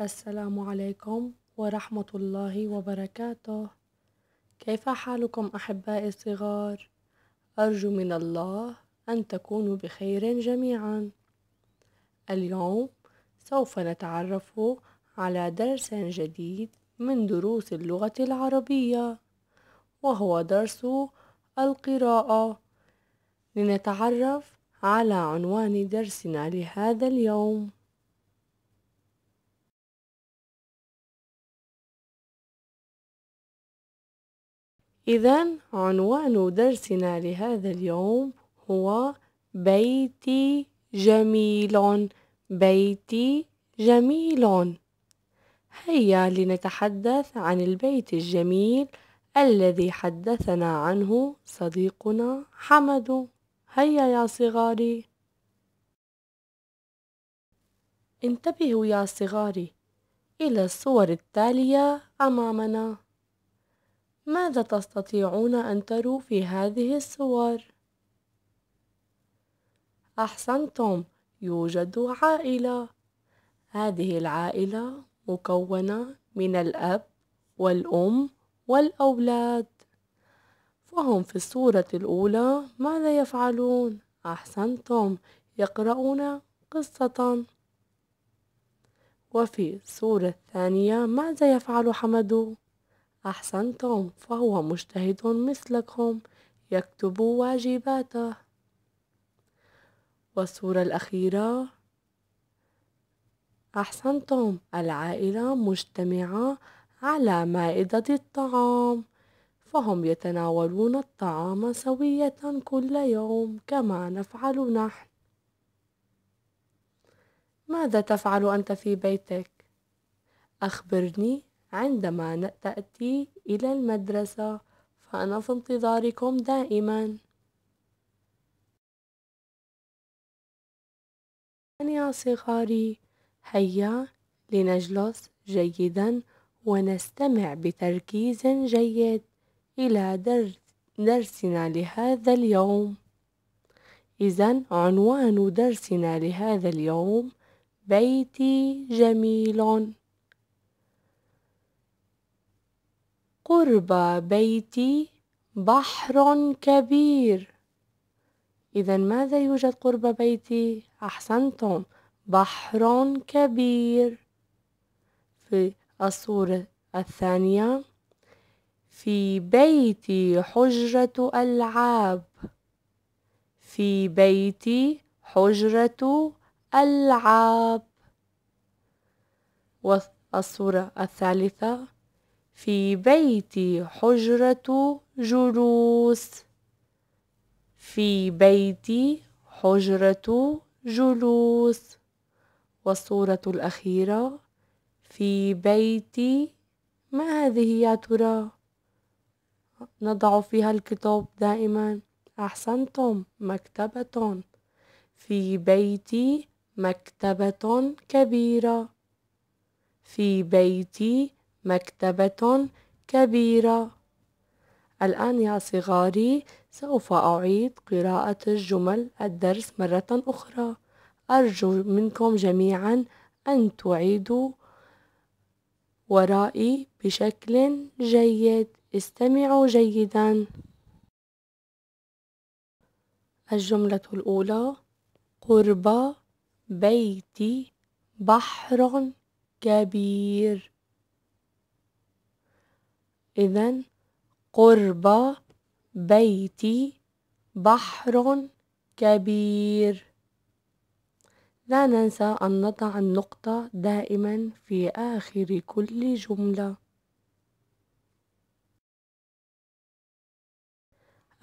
السلام عليكم ورحمة الله وبركاته كيف حالكم أحبائي الصغار؟ أرجو من الله أن تكونوا بخير جميعا اليوم سوف نتعرف على درس جديد من دروس اللغة العربية وهو درس القراءة لنتعرف على عنوان درسنا لهذا اليوم إذا عنوان درسنا لهذا اليوم هو بيتي جميل بيتي جميل هيا لنتحدث عن البيت الجميل الذي حدثنا عنه صديقنا حمد هيا يا صغاري انتبهوا يا صغاري إلى الصور التالية أمامنا ماذا تستطيعون أن تروا في هذه الصور؟ أحسنتم يوجد عائلة هذه العائلة مكونة من الأب والأم والأولاد فهم في الصورة الأولى ماذا يفعلون؟ أحسنتم يقرؤون قصة وفي الصورة الثانية ماذا يفعل حمدو؟ أحسنتم فهو مجتهد مثلكم يكتب واجباته والصورة الأخيرة أحسنتم العائلة مجتمعة على مائدة الطعام فهم يتناولون الطعام سوية كل يوم كما نفعل نحن ماذا تفعل أنت في بيتك؟ أخبرني عندما تأتي إلى المدرسة فأنا في انتظاركم دائما يا صغاري هيا لنجلس جيدا ونستمع بتركيز جيد إلى درس درسنا لهذا اليوم إذا عنوان درسنا لهذا اليوم بيتي جميل قرب بيتي بحر كبير إذا ماذا يوجد قرب بيتي؟ أحسنتم بحر كبير في الصورة الثانية في بيتي حجرة ألعاب في بيتي حجرة ألعاب والصورة الثالثة في بيتي حجرة جلوس في بيتي حجرة جلوس والصورة الأخيرة في بيتي ما هذه يا ترى نضع فيها الكتاب دائما أحسنتم مكتبة في بيتي مكتبة كبيرة في بيتي مكتبة كبيرة الآن يا صغاري سوف أعيد قراءة الجمل الدرس مرة أخرى أرجو منكم جميعا أن تعيدوا ورائي بشكل جيد استمعوا جيدا الجملة الأولى قرب بيتي بحر كبير إذا قرب بيتي بحر كبير لا ننسى أن نضع النقطة دائما في آخر كل جملة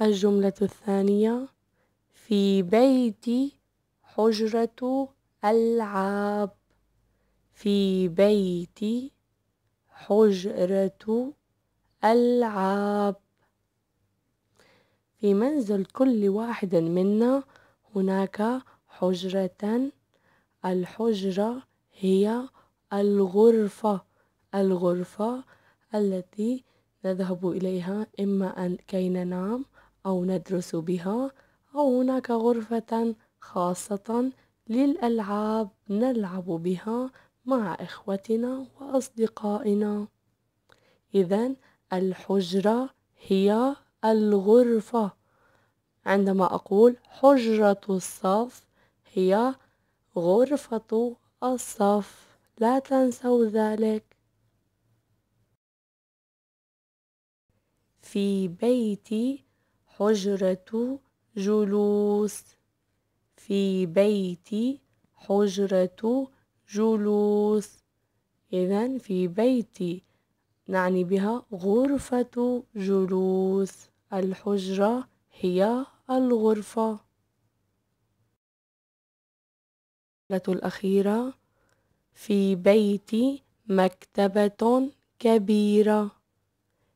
الجملة الثانية في بيتي حجرة ألعاب في بيتي حجرة ألعاب في منزل كل واحد منا هناك حجرة الحجرة هي الغرفة الغرفة التي نذهب إليها إما أن كي ننام أو ندرس بها أو هناك غرفة خاصة للألعاب نلعب بها مع إخوتنا وأصدقائنا إذا الحجرة هي الغرفة عندما أقول حجرة الصف هي غرفة الصف لا تنسوا ذلك في بيتي حجرة جلوس في بيتي حجرة جلوس إذا في بيتي نعني بها غرفة جلوس الحجرة هي الغرفة الأخيرة في بيتي مكتبة كبيرة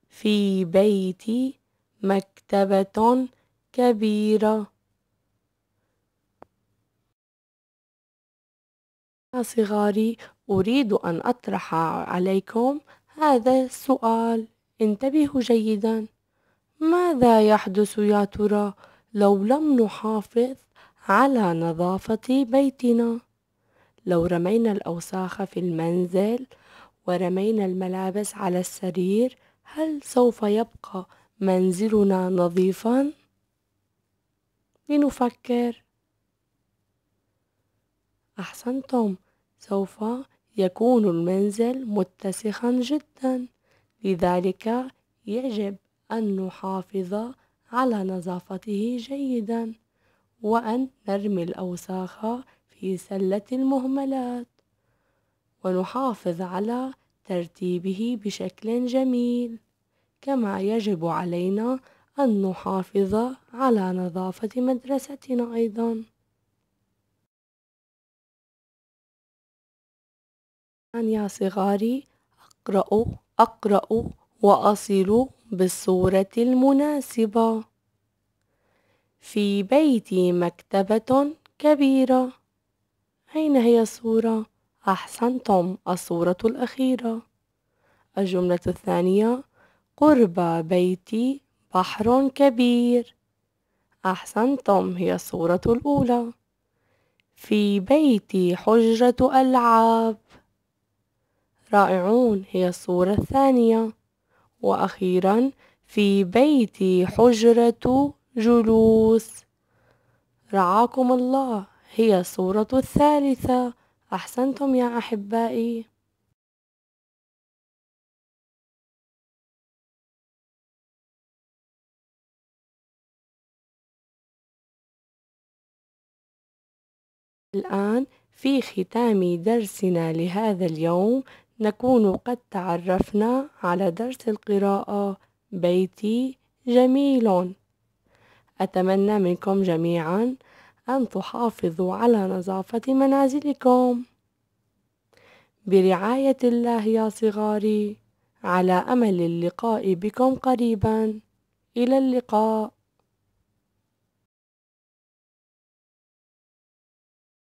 في بيتي مكتبة كبيرة صغاري أريد أن أطرح عليكم هذا السؤال انتبهوا جيدا ماذا يحدث يا ترى لو لم نحافظ على نظافة بيتنا لو رمينا الأوساخ في المنزل ورمينا الملابس على السرير هل سوف يبقى منزلنا نظيفا لنفكر احسنتم سوف يكون المنزل متسخا جدا لذلك يجب أن نحافظ على نظافته جيدا وأن نرمي الأوساخ في سلة المهملات ونحافظ على ترتيبه بشكل جميل كما يجب علينا أن نحافظ على نظافة مدرستنا أيضاً يا صغاري أقرأ أقرأ وأصل بالصورة المناسبة في بيتي مكتبة كبيرة أين هي الصورة؟ أحسنتم الصورة الأخيرة الجملة الثانية قرب بيتي بحر كبير أحسنتم هي الصورة الأولى في بيتي حجرة ألعاب رائعون هي الصورة الثانية وأخيرا في بيتي حجرة جلوس رعاكم الله هي الصورة الثالثة أحسنتم يا أحبائي الآن في ختام درسنا لهذا اليوم نكون قد تعرفنا على درس القراءة بيتي جميل أتمنى منكم جميعا أن تحافظوا على نظافة منازلكم برعاية الله يا صغاري على أمل اللقاء بكم قريبا إلى اللقاء